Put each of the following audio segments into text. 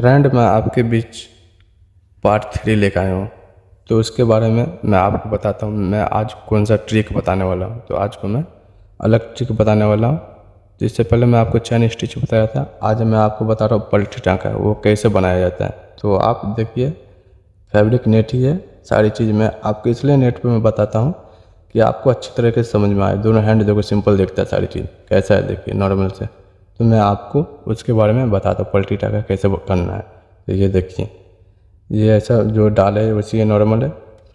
friend मैं आपके बीच part three लेकर आया हूँ तो उसके बारे में मैं आपको बताता हूँ मैं आज कौन सा ट्रिक बताने वाला हूँ तो आज को मैं अलग ट्रिक बताने वाला हूँ जिससे पहले मैं आपको चैन स्टिच बताया था आज मैं आपको बता रहा हूँ पल्टी टाँका वो कैसे बनाया जाता है तो आप देखिए फैब्रिक नेट ही है सारी चीज़ मैं आपको इसलिए नेट पर मैं बताता हूँ कि आपको अच्छी तरीके से समझ में आए दोनों हैंड देखो सिंपल देखता है सारी चीज़ कैसा है देखिए नॉर्मल से तो मैं आपको उसके बारे में बताता हूँ पलटी टाका कैसे करना है तो ये देखिए ये ऐसा जो डाल है वैसे नॉर्मल है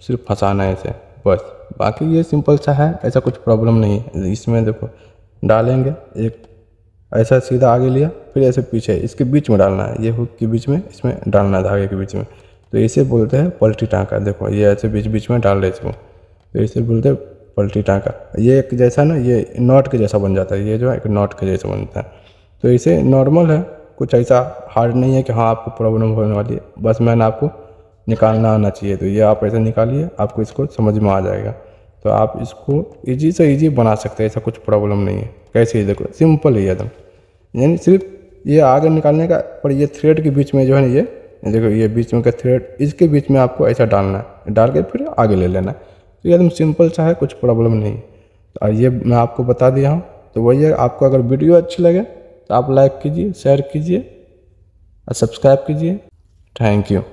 सिर्फ फंसाना है इसे बस बाकी ये सिंपल सा है ऐसा कुछ प्रॉब्लम नहीं है इसमें देखो डालेंगे एक ऐसा सीधा आगे लिया फिर ऐसे पीछे इसके बीच में डालना है ये हुक के बीच में इसमें डालना है धागे के बीच में तो इसे बोलते हैं पलटी टाँका देखो ये ऐसे बीच बीच में डाल रहे इसको तो इसे बोलते हैं पलटी टाँका ये एक जैसा ना ये नॉट के जैसा बन जाता है ये जो है एक नॉट के जैसा बनता है तो इसे नॉर्मल है कुछ ऐसा हार्ड नहीं है कि हाँ आपको प्रॉब्लम होने वाली है बस मैंने आपको निकालना आना चाहिए तो ये आप ऐसे निकालिए आपको इसको समझ में आ जाएगा तो आप इसको इजी से इजी बना सकते हैं ऐसा कुछ प्रॉब्लम नहीं है कैसे देखो सिंपल है एकदम यानी सिर्फ ये आगे निकालने का पर ये थ्रेड के बीच में जो है ना ये देखो ये बीच में का थ्रेड इसके बीच में आपको ऐसा डालना है डाल के फिर आगे ले लेना है तो एकदम सिंपल सा है कुछ प्रॉब्लम नहीं तो ये मैं आपको बता दिया हूँ तो वही है आपको अगर वीडियो अच्छी लगे तो आप लाइक कीजिए शेयर कीजिए और सब्सक्राइब कीजिए थैंक यू